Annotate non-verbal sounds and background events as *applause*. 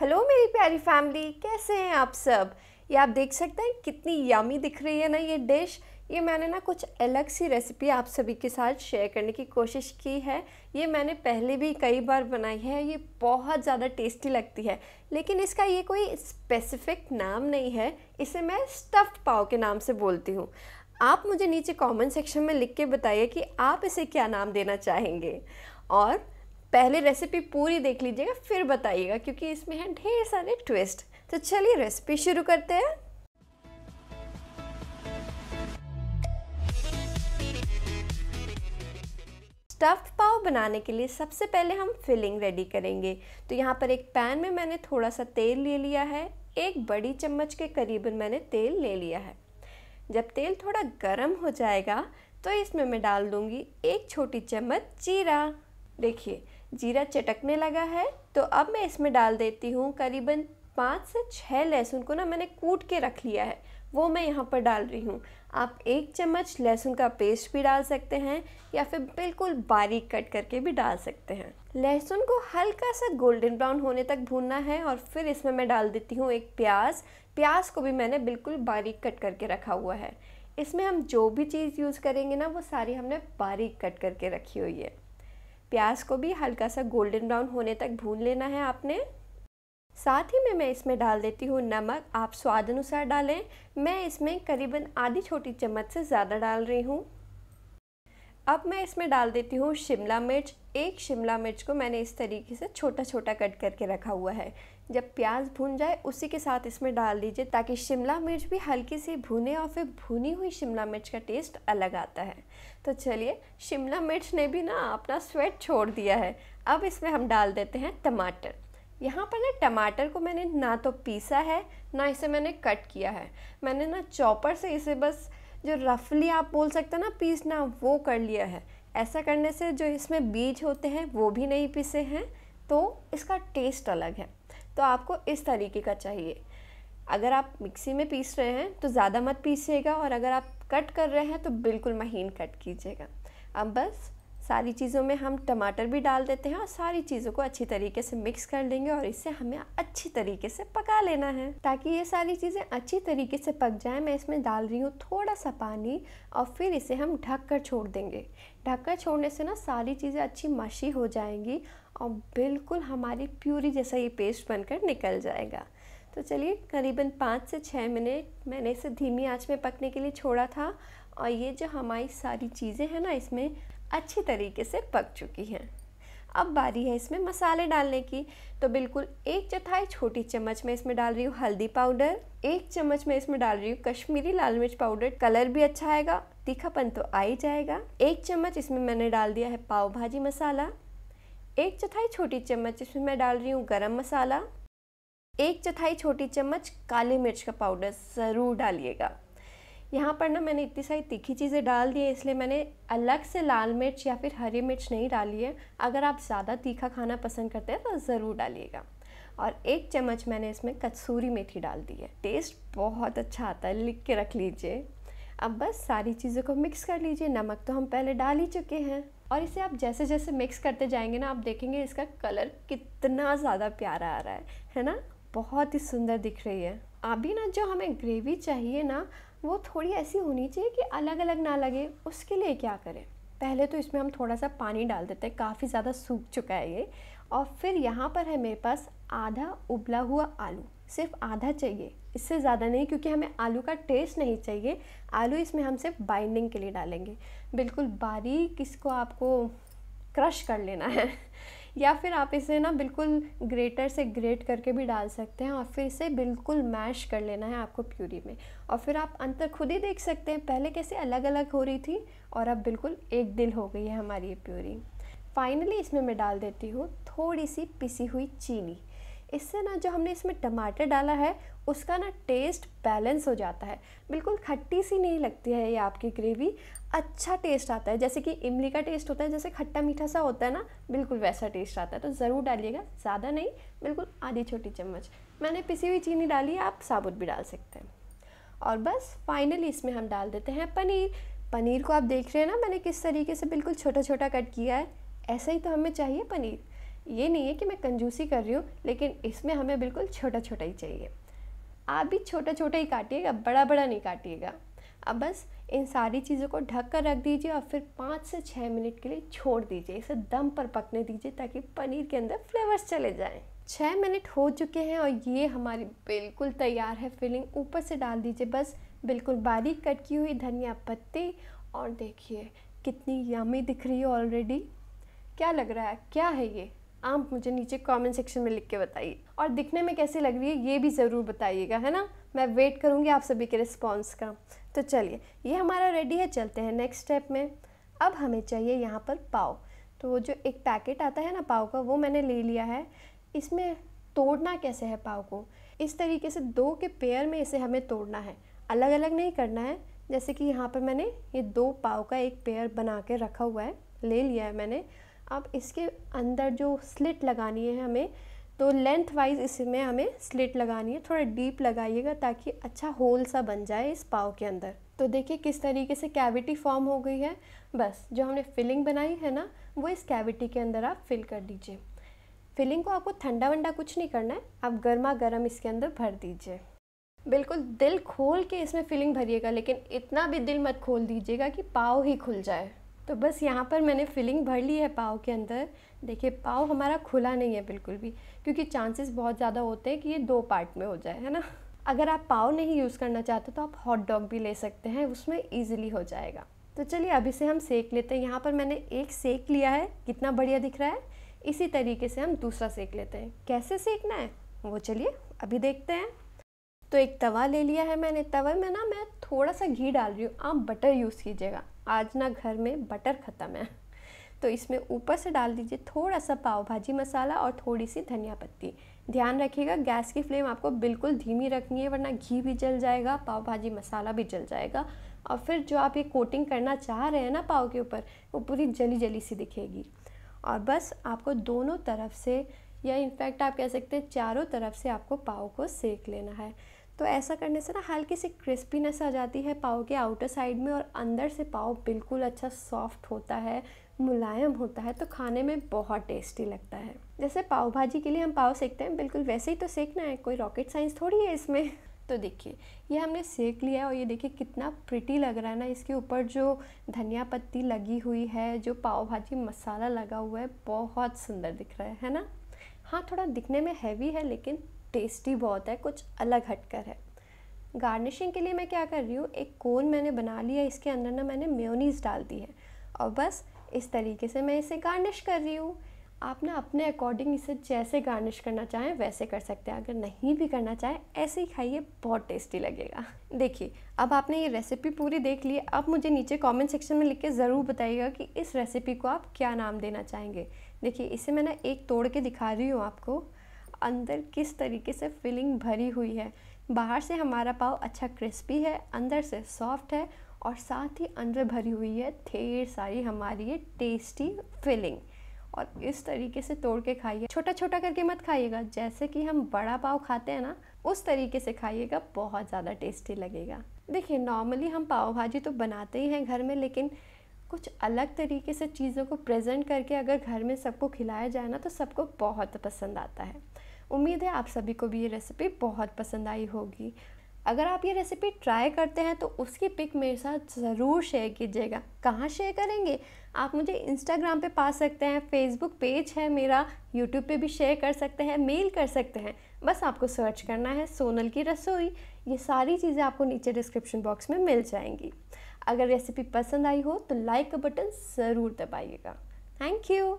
hello मेरी प्यारी family कैसे हैं आप सब ये आप देख सकते हैं कितनी यामी दिख रही है ना ये डिश ये मैंने ना कुछ अलग सी रेसिपी आप सभी के साथ शेयर करने की कोशिश की है ये मैंने पहले भी कई बार बनाई है ये बहुत ज़्यादा टेस्टी लगती है लेकिन इसका ये कोई स्पेसिफिक नाम नहीं है इसे मैं स्टफ्ड पाव के नाम से बोलती हूँ आप मुझे नीचे कमेंट सेक्शन में लिख के बताइए कि आप इसे क्या नाम देना चाहेंगे और पहले रेसिपी पूरी देख लीजिएगा फिर बताइएगा क्योंकि इसमें है ढेर सारे ट्विस्ट तो चलिए रेसिपी शुरू करते हैं स्टफ्ड पाव बनाने के लिए सबसे पहले हम फिलिंग रेडी करेंगे तो यहाँ पर एक पैन में मैंने थोड़ा सा तेल ले लिया है एक बड़ी चम्मच के करीबन मैंने तेल ले लिया है जब तेल थोड़ा गर्म हो जाएगा तो इसमें मैं डाल दूंगी एक छोटी चम्मच जीरा देखिए जीरा चटकने लगा है तो अब मैं इसमें डाल देती हूँ करीबन पाँच से छः लहसुन को ना मैंने कूट के रख लिया है वो मैं यहाँ पर डाल रही हूँ आप एक चम्मच लहसुन का पेस्ट भी डाल सकते हैं या फिर बिल्कुल बारीक कट करके भी डाल सकते हैं लहसुन को हल्का सा गोल्डन ब्राउन होने तक भूनना है और फिर इसमें मैं डाल देती हूँ एक प्याज प्याज को भी मैंने बिल्कुल बारीक कट करके रखा हुआ है इसमें हम जो भी चीज़ यूज़ करेंगे ना वो सारी हमने बारीक कट करके रखी हुई है प्याज को भी हल्का सा गोल्डन ब्राउन होने तक भून लेना है आपने साथ ही में मैं इसमें डाल देती हूँ नमक आप स्वाद अनुसार डालें मैं इसमें करीबन आधी छोटी चम्मच से ज़्यादा डाल रही हूँ अब मैं इसमें डाल देती हूँ शिमला मिर्च एक शिमला मिर्च को मैंने इस तरीके से छोटा छोटा कट करके रखा हुआ है जब प्याज भून जाए उसी के साथ इसमें डाल दीजिए ताकि शिमला मिर्च भी हल्की सी भुने और फिर भुनी हुई शिमला मिर्च का टेस्ट अलग आता है तो चलिए शिमला मिर्च ने भी ना अपना स्वेट छोड़ दिया है अब इसमें हम डाल देते हैं टमाटर यहाँ पर ना टमाटर को मैंने ना तो पीसा है ना इसे मैंने कट किया है मैंने ना चॉपर से इसे बस जो रफली आप बोल सकते हैं ना पीसना वो कर लिया है ऐसा करने से जो इसमें बीज होते हैं वो भी नहीं पिसे हैं तो इसका टेस्ट अलग है तो आपको इस तरीके का चाहिए अगर आप मिक्सी में पीस रहे हैं तो ज़्यादा मत पीसिएगा और अगर आप कट कर रहे हैं तो बिल्कुल महीन कट कीजिएगा अब बस सारी चीज़ों में हम टमाटर भी डाल देते हैं और सारी चीज़ों को अच्छी तरीके से मिक्स कर लेंगे और इसे हमें अच्छी तरीके से पका लेना है ताकि ये सारी चीज़ें अच्छी तरीके से पक जाए मैं इसमें डाल रही हूँ थोड़ा सा पानी और फिर इसे हम ढक कर छोड़ देंगे ढक कर छोड़ने से ना सारी चीज़ें अच्छी मशी हो जाएंगी और बिल्कुल हमारी प्यूरी जैसा ये पेस्ट बनकर निकल जाएगा तो चलिए करीबन पाँच से छः मिनट मैंने इसे धीमी आँच में पकने के लिए छोड़ा था और ये जो हमारी सारी चीज़ें हैं ना इसमें अच्छी तरीके से पक चुकी हैं अब बारी है इसमें मसाले डालने की तो बिल्कुल एक चौथाई छोटी चम्मच में इसमें डाल रही हूँ हल्दी पाउडर एक चम्मच में इसमें डाल रही हूँ कश्मीरी लाल मिर्च पाउडर कलर भी अच्छा आएगा तीखापन तो आ ही जाएगा एक चम्मच इसमें मैंने डाल दिया है पाव भाजी मसाला एक चौथाई छोटी चम्मच इसमें मैं डाल रही हूँ गर्म मसाला एक चौथाई छोटी चम्मच काली मिर्च का पाउडर ज़रूर डालिएगा यहाँ पर ना मैंने इतनी सारी तीखी चीज़ें डाल दी है इसलिए मैंने अलग से लाल मिर्च या फिर हरी मिर्च नहीं डाली है अगर आप ज़्यादा तीखा खाना पसंद करते हैं तो ज़रूर डालिएगा और एक चम्मच मैंने इसमें कसूरी मेथी डाल दी है टेस्ट बहुत अच्छा आता है लिख के रख लीजिए अब बस सारी चीज़ों को मिक्स कर लीजिए नमक तो हम पहले डाल ही चुके हैं और इसे आप जैसे जैसे मिक्स करते जाएंगे ना आप देखेंगे इसका कलर कितना ज़्यादा प्यारा आ रहा है है ना बहुत ही सुंदर दिख रही है अभी ना जो हमें ग्रेवी चाहिए ना वो थोड़ी ऐसी होनी चाहिए कि अलग अलग ना लगे उसके लिए क्या करें पहले तो इसमें हम थोड़ा सा पानी डाल देते हैं काफ़ी ज़्यादा सूख चुका है ये और फिर यहाँ पर है मेरे पास आधा उबला हुआ आलू सिर्फ आधा चाहिए इससे ज़्यादा नहीं क्योंकि हमें आलू का टेस्ट नहीं चाहिए आलू इसमें हम सिर्फ बाइंडिंग के लिए डालेंगे बिल्कुल बारीक इसको आपको क्रश कर लेना है या फिर आप इसे ना बिल्कुल ग्रेटर से ग्रेट करके भी डाल सकते हैं और फिर इसे बिल्कुल मैश कर लेना है आपको प्यूरी में और फिर आप अंतर खुद ही देख सकते हैं पहले कैसे अलग अलग हो रही थी और अब बिल्कुल एक दिल हो गई है हमारी ये प्यूरी फाइनली इसमें मैं डाल देती हूँ थोड़ी सी पिसी हुई चीनी इससे ना जो हमने इसमें टमाटर डाला है उसका ना टेस्ट बैलेंस हो जाता है बिल्कुल खट्टी सी नहीं लगती है ये आपकी ग्रेवी अच्छा टेस्ट आता है जैसे कि इमली का टेस्ट होता है जैसे खट्टा मीठा सा होता है ना बिल्कुल वैसा टेस्ट आता है तो ज़रूर डालिएगा ज़्यादा नहीं बिल्कुल आधी छोटी चम्मच मैंने पिसी हुई चीनी डाली है आप साबुत भी डाल सकते हैं और बस फाइनली इसमें हम डाल देते हैं पनीर पनीर को आप देख रहे हैं ना मैंने किस तरीके से बिल्कुल छोटा छोटा कट किया है ऐसा ही तो हमें चाहिए पनीर ये नहीं है कि मैं कंजूसी कर रही हूँ लेकिन इसमें हमें बिल्कुल छोटा छोटा ही चाहिए आप भी छोटा छोटा ही काटिएगा बड़ा बड़ा नहीं काटिएगा अब बस इन सारी चीज़ों को ढक कर रख दीजिए और फिर पाँच से छः मिनट के लिए छोड़ दीजिए इसे दम पर पकने दीजिए ताकि पनीर के अंदर फ्लेवर्स चले जाएँ छः मिनट हो चुके हैं और ये हमारी बिल्कुल तैयार है फिलिंग ऊपर से डाल दीजिए बस बिल्कुल बारीक कट की हुई धनिया पत्ती और देखिए कितनी यामी दिख रही है ऑलरेडी क्या लग रहा है क्या है ये आप मुझे नीचे कमेंट सेक्शन में लिख के बताइए और दिखने में कैसी लग रही है ये भी ज़रूर बताइएगा है ना मैं वेट करूँगी आप सभी के रिस्पॉन्स का तो चलिए ये हमारा रेडी है चलते हैं नेक्स्ट स्टेप में अब हमें चाहिए यहाँ पर पाव तो वो जो एक पैकेट आता है ना पाव का वो मैंने ले लिया है इसमें तोड़ना कैसे है पाव को इस तरीके से दो के पेयर में इसे हमें तोड़ना है अलग अलग नहीं करना है जैसे कि यहाँ पर मैंने ये दो पाव का एक पेयर बना के रखा हुआ है ले लिया है मैंने अब इसके अंदर जो स्लिट लगानी है हमें तो लेंथ वाइज इसमें हमें स्लिट लगानी है थोड़ा डीप लगाइएगा ताकि अच्छा होल सा बन जाए इस पाव के अंदर तो देखिए किस तरीके से कैविटी फॉर्म हो गई है बस जो हमने फिलिंग बनाई है ना वो इस कैविटी के अंदर आप फिल कर दीजिए फिलिंग को आपको ठंडा वंडा कुछ नहीं करना है आप गर्मा गर्म इसके अंदर भर दीजिए बिल्कुल दिल खोल के इसमें फिलिंग भरिएगा लेकिन इतना भी दिल मत खोल दीजिएगा कि पाव ही खुल जाए तो बस यहाँ पर मैंने फिलिंग भर ली है पाव के अंदर देखिए पाव हमारा खुला नहीं है बिल्कुल भी क्योंकि चांसेस बहुत ज़्यादा होते हैं कि ये दो पार्ट में हो जाए है ना अगर आप पाव नहीं यूज़ करना चाहते तो आप हॉट डॉग भी ले सकते हैं उसमें ईजिली हो जाएगा तो चलिए अभी से हम सेक लेते हैं यहाँ पर मैंने एक सेक लिया है कितना बढ़िया दिख रहा है इसी तरीके से हम दूसरा सेक लेते हैं कैसे सेकना है वो चलिए अभी देखते हैं तो एक तवा ले लिया है मैंने तवे में ना मैं थोड़ा सा घी डाल रही हूँ आप बटर यूज़ कीजिएगा आज ना घर में बटर ख़त्म है तो इसमें ऊपर से डाल दीजिए थोड़ा सा पाव भाजी मसाला और थोड़ी सी धनिया पत्ती ध्यान रखिएगा गैस की फ्लेम आपको बिल्कुल धीमी रखनी है वरना घी भी जल जाएगा पाव भाजी मसाला भी जल जाएगा और फिर जो आप ये कोटिंग करना चाह रहे हैं ना पाव के ऊपर वो पूरी जली जली सी दिखेगी और बस आपको दोनों तरफ से या इनफैक्ट आप कह सकते हैं चारों तरफ से आपको पाव को सेक लेना है तो ऐसा करने से ना हल्की सी क्रिस्पीनेस आ जाती है पाव के आउटर साइड में और अंदर से पाव बिल्कुल अच्छा सॉफ्ट होता है मुलायम होता है तो खाने में बहुत टेस्टी लगता है जैसे पाव भाजी के लिए हम पाव सेकते हैं बिल्कुल वैसे ही तो सेकना है कोई रॉकेट साइंस थोड़ी है इसमें *laughs* तो देखिए ये हमने सेक लिया है और ये देखिए कितना प्रिटी लग रहा है ना इसके ऊपर जो धनिया पत्ती लगी हुई है जो पाव भाजी मसाला लगा हुआ है बहुत सुंदर दिख रहा है है ना हाँ थोड़ा दिखने में हैवी है लेकिन टेस्टी बहुत है कुछ अलग हटकर है गार्निशिंग के लिए मैं क्या कर रही हूँ एक कोन मैंने बना लिया इसके अंदर ना मैंने म्योनीस डाल दी है और बस इस तरीके से मैं इसे गार्निश कर रही हूँ आप ना अपने अकॉर्डिंग इसे जैसे गार्निश करना चाहें वैसे कर सकते हैं अगर नहीं भी करना चाहें ऐसे ही खाइए बहुत टेस्टी लगेगा *laughs* देखिए अब आपने ये रेसिपी पूरी देख ली अब मुझे नीचे कमेंट सेक्शन में लिख के ज़रूर बताइएगा कि इस रेसिपी को आप क्या नाम देना चाहेंगे देखिए इसे मैं ना एक तोड़ के दिखा रही हूँ आपको अंदर किस तरीके से फीलिंग भरी हुई है बाहर से हमारा पाव अच्छा क्रिस्पी है अंदर से सॉफ्ट है और साथ ही अंदर भरी हुई है ढेर सारी हमारी ये टेस्टी फिलिंग और इस तरीके से तोड़ के खाइए छोटा छोटा करके मत खाइएगा जैसे कि हम बड़ा पाव खाते हैं ना उस तरीके से खाइएगा बहुत ज़्यादा टेस्टी लगेगा देखिए नॉर्मली हम पाव भाजी तो बनाते ही हैं घर में लेकिन कुछ अलग तरीके से चीज़ों को प्रेजेंट करके अगर घर में सबको खिलाया जाए ना तो सबको बहुत पसंद आता है उम्मीद है आप सभी को भी ये रेसिपी बहुत पसंद आई होगी अगर आप ये रेसिपी ट्राई करते हैं तो उसकी पिक मेरे साथ ज़रूर शेयर कीजिएगा कहाँ शेयर करेंगे आप मुझे इंस्टाग्राम पे पा सकते हैं फेसबुक पेज है मेरा यूट्यूब पे भी शेयर कर सकते हैं मेल कर सकते हैं बस आपको सर्च करना है सोनल की रसोई ये सारी चीज़ें आपको नीचे डिस्क्रिप्शन बॉक्स में मिल जाएंगी अगर रेसिपी पसंद आई हो तो लाइक का बटन ज़रूर दबाइएगा थैंक यू